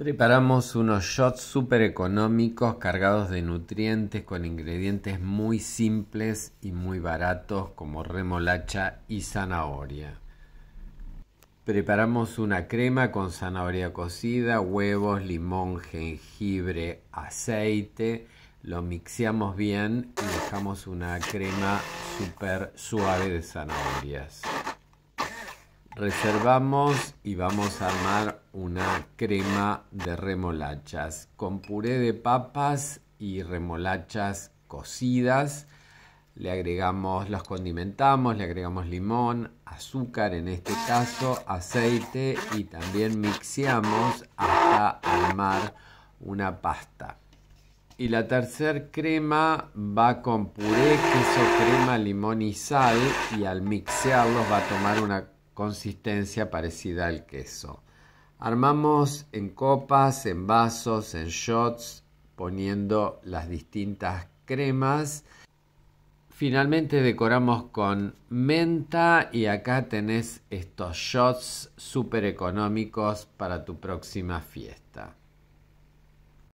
Preparamos unos shots súper económicos, cargados de nutrientes, con ingredientes muy simples y muy baratos como remolacha y zanahoria. Preparamos una crema con zanahoria cocida, huevos, limón, jengibre, aceite. Lo mixeamos bien y dejamos una crema súper suave de zanahorias. Reservamos y vamos a armar una crema de remolachas con puré de papas y remolachas cocidas. Le agregamos, los condimentamos, le agregamos limón, azúcar en este caso, aceite y también mixeamos hasta armar una pasta. Y la tercer crema va con puré, queso, crema, limón y sal y al mixearlos va a tomar una consistencia parecida al queso. Armamos en copas, en vasos, en shots, poniendo las distintas cremas. Finalmente decoramos con menta y acá tenés estos shots súper económicos para tu próxima fiesta.